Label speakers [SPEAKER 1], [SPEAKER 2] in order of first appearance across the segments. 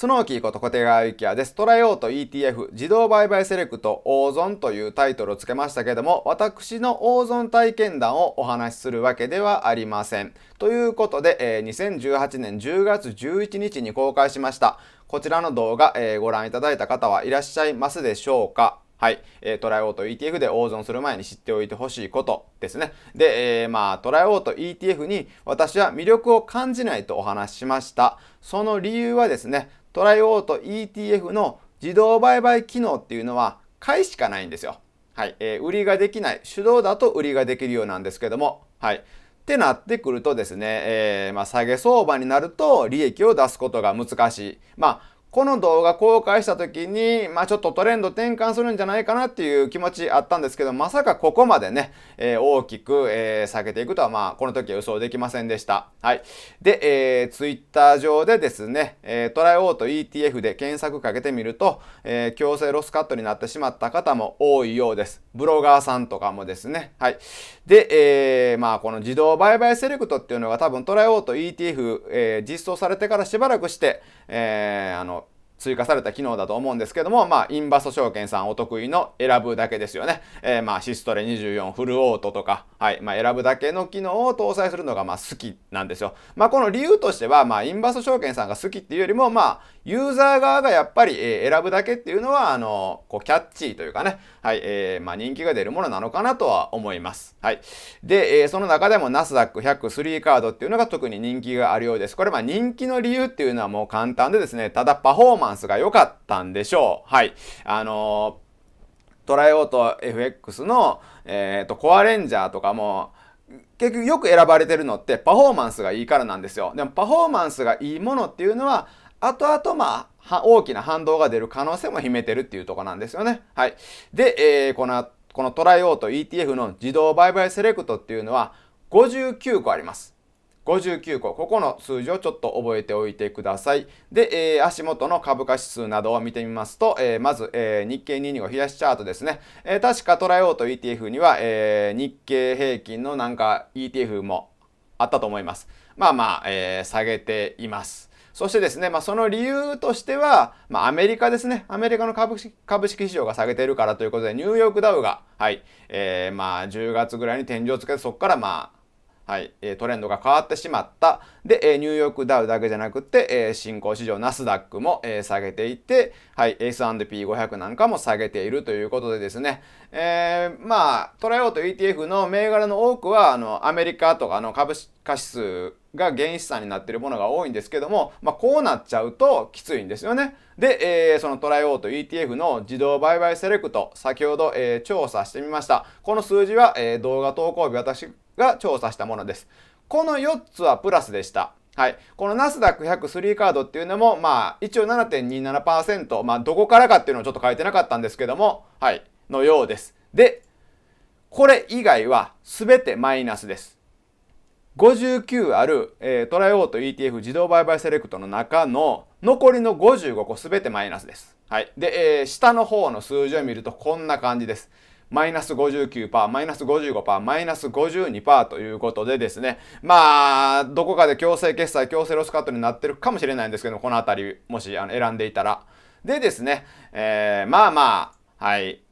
[SPEAKER 1] スノーキーこと小手川幸也です。トライオート ETF 自動売買セレクト大損というタイトルをつけましたけども、私の大損体験談をお話しするわけではありません。ということで、え2018年10月11日に公開しました。こちらの動画、えご覧いただいた方はいらっしゃいますでしょうかはい、えー、トライオート ETF で大損する前に知っておいてほしいことですね。で、えー、まあ、トライオート ETF に私は魅力を感じないとお話ししました。その理由はですね、トライオート ETF の自動売買機能っていうのは買いしかないんですよ。はい。えー、売りができない。手動だと売りができるようなんですけども、はい。ってなってくるとですね、えー、まあ、下げ相場になると利益を出すことが難しい。まあこの動画公開した時に、まあちょっとトレンド転換するんじゃないかなっていう気持ちあったんですけど、まさかここまでね、えー、大きく、えー、下げていくとは、まあこの時は予想できませんでした。はい。で、えー、Twitter 上でですね、えー、トライオート ETF で検索かけてみると、えー、強制ロスカットになってしまった方も多いようです。ブロガーさんとかもですね。はい。で、えー、まあこの自動売買セレクトっていうのが多分トライオート ETF、えー、実装されてからしばらくして、えー、あの、追加された機能だと思うんですけども、まあ、インバスト証券さんお得意の選ぶだけですよね。えー、まあ、シストレ24フルオートとか、はい、まあ、選ぶだけの機能を搭載するのが、まあ、好きなんですよ。まあ、この理由としては、まあ、インバスト証券さんが好きっていうよりも、まあ、ユーザー側がやっぱり、えー、選ぶだけっていうのは、あの、こう、キャッチーというかね、はい、えー、まあ、人気が出るものなのかなとは思います。はい。で、えー、その中でもナスダック100、3カードっていうのが特に人気があるようです。これ、まあ、人気の理由っていうのはもう簡単でですね、ただパフォーマンスンスが良かったんでしょう。はい。あのー、トライオート FX の、えっ、ー、と、コアレンジャーとかも、結局よく選ばれてるのってパフォーマンスがいいからなんですよ。でもパフォーマンスがいいものっていうのは、後々まあ、大きな反動が出る可能性も秘めてるっていうとこなんですよね。はい。で、えー、この、このトライオート ETF の自動売買セレクトっていうのは59個あります。59個、ここの数字をちょっと覚えておいてください。で、えー、足元の株価指数などを見てみますと、えー、まず、えー、日経225冷やしチャートですね。えー、確かトライオート ETF には、えー、日経平均のなんか ETF もあったと思います。まあまあ、えー、下げています。そしてですね、まあ、その理由としては、まあ、アメリカですね、アメリカの株式株式市場が下げているからということで、ニューヨークダウが、はい、えー、まあ10月ぐらいに天井をつけて、そこからまあ、はい、えトレンドが変わってしまった。で、えニューヨークダウだけじゃなくて、え新興市場ナスダックも、え下げていて、はい、S&P500 なんかも下げているということでですね、えー、まあ、トライオート ETF の銘柄の多くは、あの、アメリカとかの株価指数が原資産になっているものが多いんですけども、まあ、こうなっちゃうときついんですよね。で、えー、そのトライオート ETF の自動売買セレクト、先ほど、えー、調査してみました。この数字は、えー、動画投稿日私が調査したものです。この4つはプラスでした。はい、このナスダック100 3カードっていうのも、まあ、一応7.27%、まあ、どこからかっていうのをちょっと書いてなかったんですけども、はい、のようです。で、これ以外は全てマイナスです。59ある、えー、トライオート ETF 自動売買セレクトの中の残りの55個全てマイナスです。はい。で、えー、下の方の数字を見るとこんな感じです。マイナス59%、マイナス55%、マイナス52%ということでですね、まあ、どこかで強制決済、強制ロスカットになってるかもしれないんですけど、このあたり、もしあの選んでいたら。でですね、えー、まあまあ、はい、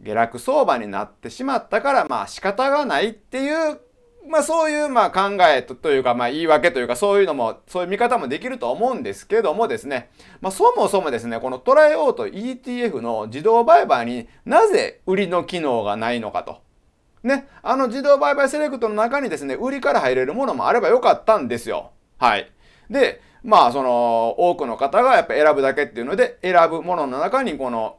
[SPEAKER 1] 下落相場になってしまったから、まあ仕方がないっていうまあそういうまあ考えというかまあ言い訳というかそういうのもそういう見方もできると思うんですけどもですねまあそもそもですねこのトライオート ETF の自動売買になぜ売りの機能がないのかと。ね、あの自動売買セレクトの中にですね、売りから入れるものもあればよかったんですよ。はい。で、まあその多くの方がやっぱ選ぶだけっていうので選ぶものの中にこの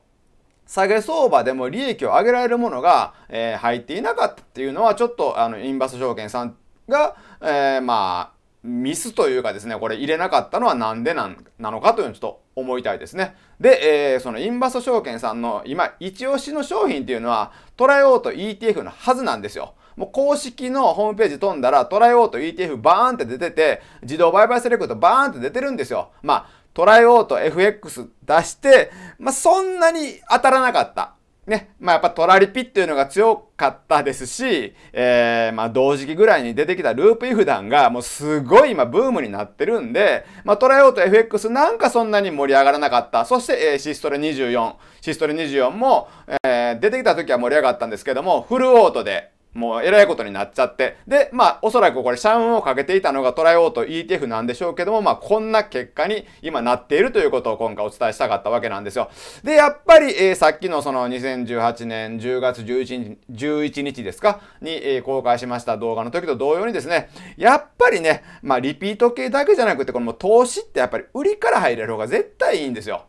[SPEAKER 1] 下げ相場でも利益を上げられるものが、えー、入っていなかったっていうのはちょっとあのインバス証券さんが、えー、まあミスというかですね、これ入れなかったのはなんでなんなのかというのをちょっと思いたいですね。で、えー、そのインバス証券さんの今、一押しの商品っていうのは、トライオート ETF のはずなんですよ。もう公式のホームページ飛んだら、トライオート ETF バーンって出てて、自動売買セレクトバーンって出てるんですよ。まあ、トライオート FX 出して、まあ、そんなに当たらなかった。ね。まあ、やっぱトラリピっていうのが強かったですし、えー、まあ、同時期ぐらいに出てきたループイフダンがもうすごい今ブームになってるんで、まあ、トライオート FX なんかそんなに盛り上がらなかった。そして、えシストレ24、シストレ24も、えー、出てきた時は盛り上がったんですけども、フルオートで、もうえらいことになっちゃって。で、まあ、おそらくこれ、シウンをかけていたのがトライオート ETF なんでしょうけども、まあ、こんな結果に今なっているということを今回お伝えしたかったわけなんですよ。で、やっぱり、えー、さっきのその2018年10月11日 ,11 日ですか、に、えー、公開しました動画の時と同様にですね、やっぱりね、まあ、リピート系だけじゃなくて、この投資ってやっぱり売りから入れる方が絶対いいんですよ。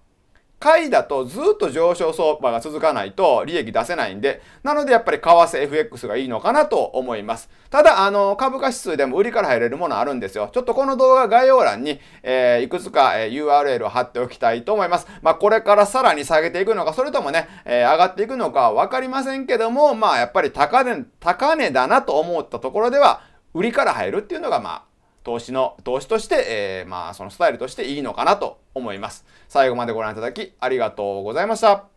[SPEAKER 1] 買いだとずっと上昇相場が続かないと利益出せないんで、なのでやっぱり為替 FX がいいのかなと思います。ただ、あの、株価指数でも売りから入れるものあるんですよ。ちょっとこの動画概要欄に、えー、いくつか、え URL を貼っておきたいと思います。まあ、これからさらに下げていくのか、それともね、えー、上がっていくのかはわかりませんけども、まあ、やっぱり高値、高値だなと思ったところでは、売りから入るっていうのが、まあ、投資の、投資として、えー、まあ、そのスタイルとしていいのかなと思います。最後までご覧いただきありがとうございました。